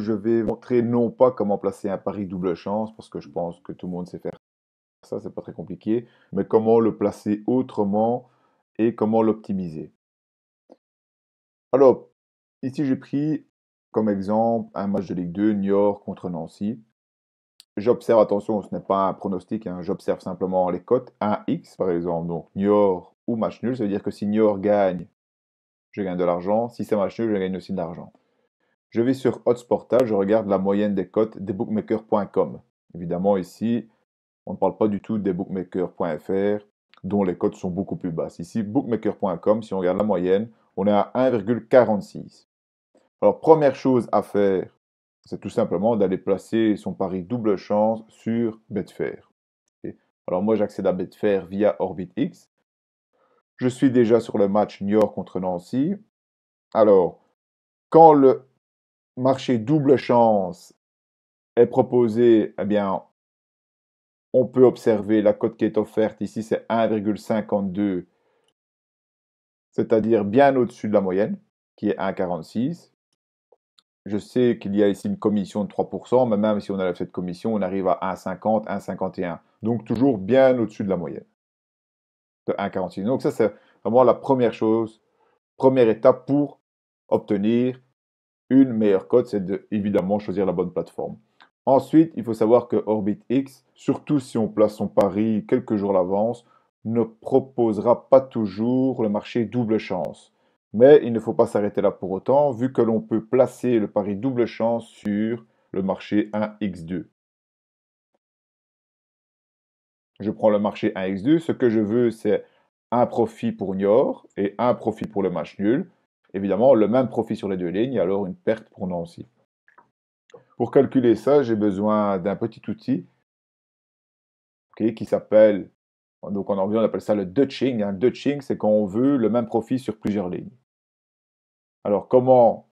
je vais montrer non pas comment placer un pari double chance, parce que je pense que tout le monde sait faire ça, c'est pas très compliqué, mais comment le placer autrement et comment l'optimiser. Alors, ici j'ai pris comme exemple un match de Ligue 2, Niort contre Nancy. J'observe, attention, ce n'est pas un pronostic, hein, j'observe simplement les cotes. 1x par exemple, donc Niort ou match nul, ça veut dire que si York gagne, je gagne de l'argent. Si c'est match nul, je gagne aussi de l'argent. Je vais sur Hotsportal, je regarde la moyenne des cotes des bookmakers.com. Évidemment, ici, on ne parle pas du tout des bookmakers.fr, dont les cotes sont beaucoup plus basses. Ici, bookmaker.com, si on regarde la moyenne, on est à 1,46. Alors, première chose à faire, c'est tout simplement d'aller placer son pari double chance sur Betfair. Alors, moi, j'accède à Betfair via OrbitX. Je suis déjà sur le match New York contre Nancy. Alors, quand le marché double chance est proposé, eh bien, on peut observer la cote qui est offerte ici, c'est 1,52, c'est-à-dire bien au-dessus de la moyenne, qui est 1,46. Je sais qu'il y a ici une commission de 3%, mais même si on a cette commission, on arrive à 1,50, 1,51. Donc toujours bien au-dessus de la moyenne de 1,46. Donc ça, c'est vraiment la première chose, première étape pour obtenir une meilleure cote, c'est de évidemment choisir la bonne plateforme. Ensuite, il faut savoir que OrbitX, X, surtout si on place son pari quelques jours à l'avance, ne proposera pas toujours le marché double chance. Mais il ne faut pas s'arrêter là pour autant, vu que l'on peut placer le pari double chance sur le marché 1x2. Je prends le marché 1x2, ce que je veux c'est un profit pour Niort et un profit pour le match nul. Évidemment, le même profit sur les deux lignes, alors une perte pour aussi. Pour calculer ça, j'ai besoin d'un petit outil qui s'appelle, donc en anglais on appelle ça le Dutching. Un hein. Dutching, c'est quand on veut le même profit sur plusieurs lignes. Alors comment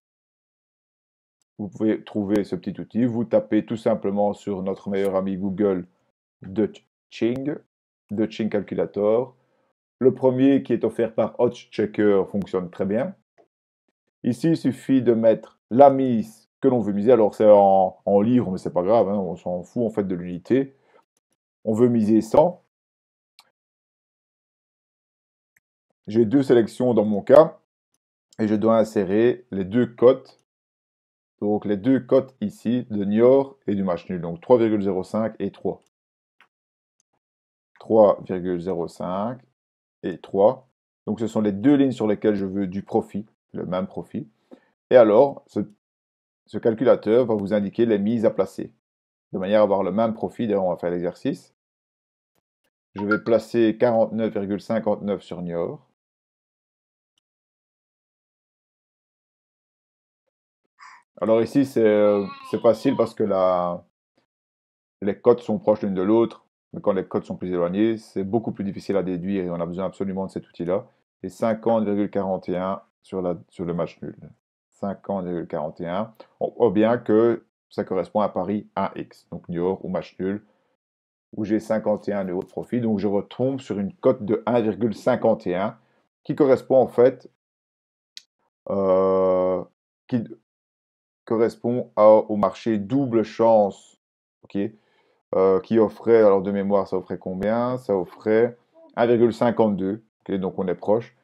vous pouvez trouver ce petit outil Vous tapez tout simplement sur notre meilleur ami Google Dutching, Dutching Calculator. Le premier qui est offert par Hotchecker fonctionne très bien. Ici, il suffit de mettre la mise que l'on veut miser. Alors, c'est en, livre, mais n'est pas grave, hein, on s'en fout en fait de l'unité. On veut miser 100. J'ai deux sélections dans mon cas et je dois insérer les deux cotes. Donc, les deux cotes ici de Niort et du match nul. Donc, 3,05 et 3. 3,05 et 3. Donc, ce sont les deux lignes sur lesquelles je veux du profit le même profit. Et alors, ce, calculateur va vous indiquer les mises à placer, de manière à avoir le même profit. D'ailleurs, on va faire l'exercice. Je vais placer 49,59 sur Niort. Alors ici, c'est facile parce que les cotes sont proches l'une de l'autre, mais quand les cotes sont plus éloignées, c'est beaucoup plus difficile à déduire et on a besoin absolument de cet outil-là. Et 50,41 sur, sur le match nul. 50,41. On voit bien que ça correspond à Paris 1x, donc New York ou match nul, où j'ai 51 euros de profit. Donc je retombe sur une cote de 1,51 qui correspond en fait euh, qui correspond au marché double chance, ok, euh, qui offrait alors de mémoire ça offrait combien Ça offrait 1,52. donc on est proche.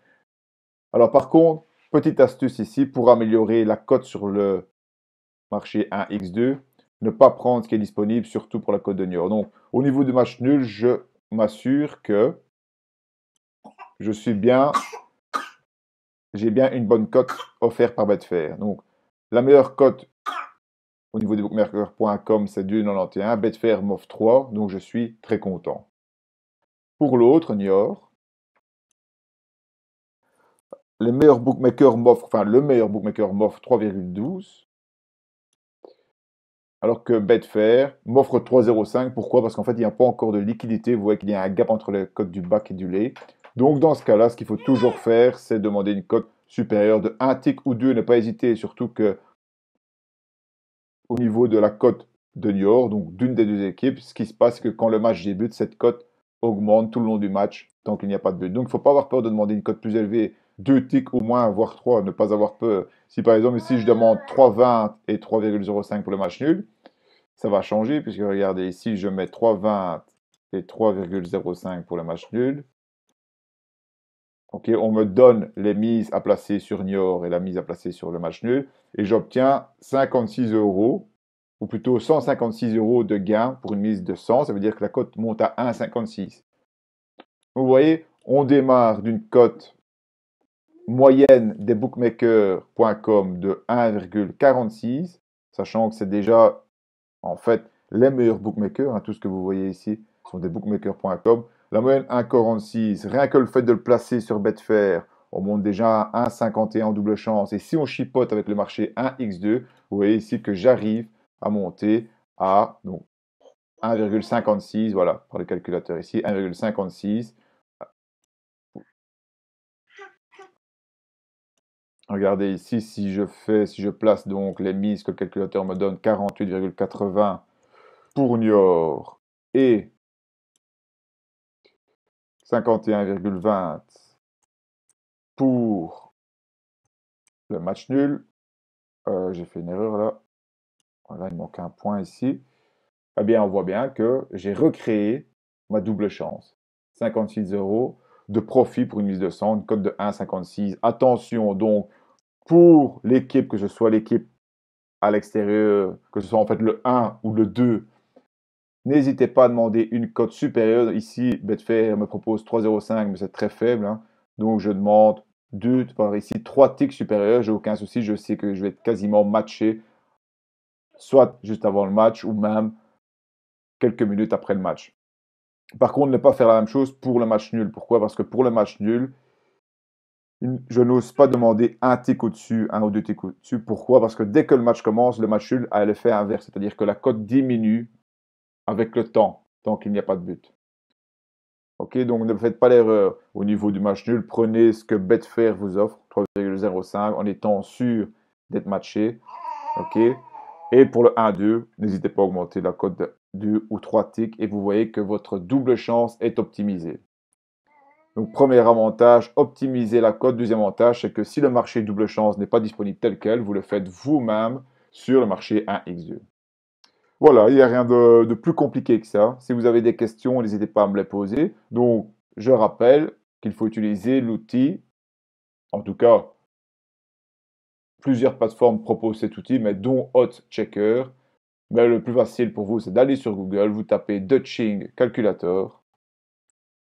Alors par contre Petite astuce ici pour améliorer la cote sur le marché 1x2, ne pas prendre ce qui est disponible, surtout pour la cote de Niort. Donc, au niveau de match nul, je m'assure que je suis bien, j'ai bien une bonne cote offerte par Betfair. Donc, la meilleure cote au niveau de bookmaker.com, c'est 2,91. Betfair m'offre 3, donc je suis très content. Pour l'autre, Niort, les meilleurs bookmakers m'offrent, enfin le meilleur bookmaker m'offre 3,12, alors que Betfair m'offre 3,05. Pourquoi Parce qu'en fait, il n'y a pas encore de liquidité. Vous voyez qu'il y a un gap entre les cotes du bac et du lait. Donc dans ce cas-là, ce qu'il faut toujours faire, c'est demander une cote supérieure de 1 tick ou 2. Ne pas hésiter, surtout que au niveau de la cote de York, donc d'une des deux équipes, ce qui se passe, c'est que quand le match débute, cette cote augmente tout le long du match tant qu'il n'y a pas de but. Donc il ne faut pas avoir peur de demander une cote plus élevée deux ticks au moins, voire trois, ne pas avoir peur. Si par exemple ici je demande 3,20 et 3,05 pour le match nul, ça va changer puisque regardez ici je mets 3,20 et 3,05 pour le match nul. Ok, on me donne les mises à placer sur Niort et la mise à placer sur le match nul et j'obtiens 56 euros ou plutôt 156 euros de gain pour une mise de 100. Ça veut dire que la cote monte à 1,56. Vous voyez, on démarre d'une cote moyenne des bookmakers.com de 1,46, sachant que c'est déjà en fait les meilleurs bookmakers. Hein, tout ce que vous voyez ici sont des bookmakers.com. La moyenne 1,46, rien que le fait de le placer sur Betfair, on monte déjà à 1,51 en double chance. Et si on chipote avec le marché 1x2, vous voyez ici que j'arrive à monter à 1,56, voilà, par le calculateur ici, 1,56. Regardez ici, si je fais, si je place donc les mises que le calculateur me donne, 48,80 pour Niort et 51,20 pour le match nul. Euh, j'ai fait une erreur là. Voilà, il manque un point ici. Eh bien, on voit bien que j'ai recréé ma double chance. 56 euros de profit pour une mise de 100, une cote de 1,56. Attention donc, pour l'équipe, que ce soit l'équipe à l'extérieur, que ce soit en fait le 1 ou le 2, n'hésitez pas à demander une cote supérieure. Ici, Betfair me propose 3,05, mais c'est très faible. Hein. Donc je demande 2, par ici, 3 ticks supérieurs. J'ai aucun souci, je sais que je vais être quasiment matché, soit juste avant le match ou même quelques minutes après le match. Par contre, ne pas faire la même chose pour le match nul. Pourquoi Parce que pour le match nul, je n'ose pas demander un tick au-dessus, un ou deux ticks au-dessus. Pourquoi Parce que dès que le match commence, le match nul a l'effet inverse, c'est-à-dire que la cote diminue avec le temps, tant qu'il n'y a pas de but. Ok, donc ne faites pas l'erreur au niveau du match nul. Prenez ce que Betfair vous offre, 3,05, en étant sûr d'être matché. Ok, et pour le 1-2, n'hésitez pas à augmenter la cote 2 ou 3 ticks et vous voyez que votre double chance est optimisée. Donc premier avantage, optimiser la cote. Deuxième avantage, c'est que si le marché double chance n'est pas disponible tel quel, vous le faites vous-même sur le marché 1x2. Voilà, il n'y a rien de, de, plus compliqué que ça. Si vous avez des questions, n'hésitez pas à me les poser. Donc, je rappelle qu'il faut utiliser l'outil, en tout cas, plusieurs plateformes proposent cet outil, mais dont Hot Checker. Ben, le plus facile pour vous, c'est d'aller sur Google, vous tapez Dutching Calculator.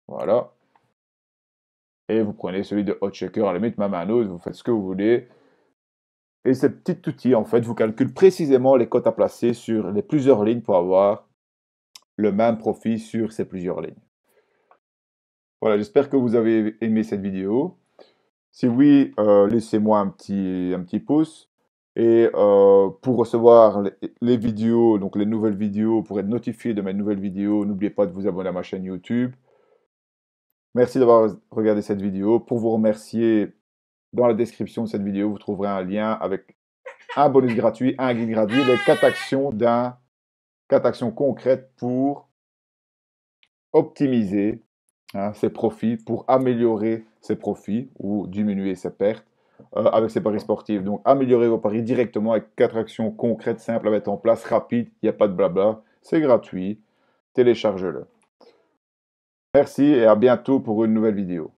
Voilà. Et vous prenez celui de Checker, à la limite, même un autre, vous faites ce que vous voulez. Et ce petit outil, en fait, vous calcule précisément les cotes à placer sur les plusieurs lignes pour avoir le même profit sur ces plusieurs lignes. Voilà, j'espère que vous avez aimé cette vidéo. Si oui, euh, laissez-moi un petit, un petit pouce. Et euh, pour recevoir les, vidéos, donc les nouvelles vidéos, pour être notifié de mes nouvelles vidéos, n'oubliez pas de vous abonner à ma chaîne YouTube. Merci d'avoir regardé cette vidéo. Pour vous remercier, dans la description de cette vidéo, vous trouverez un lien avec un bonus gratuit, un guide gratuit, les actions quatre actions concrètes pour optimiser hein, ses profits, pour améliorer ses profits ou diminuer ses pertes. Euh, avec ces paris sportifs. Donc améliorez vos paris directement avec quatre actions concrètes, simples à mettre en place, rapides, il n'y a pas de blabla, c'est gratuit, téléchargez-le. Merci et à bientôt pour une nouvelle vidéo.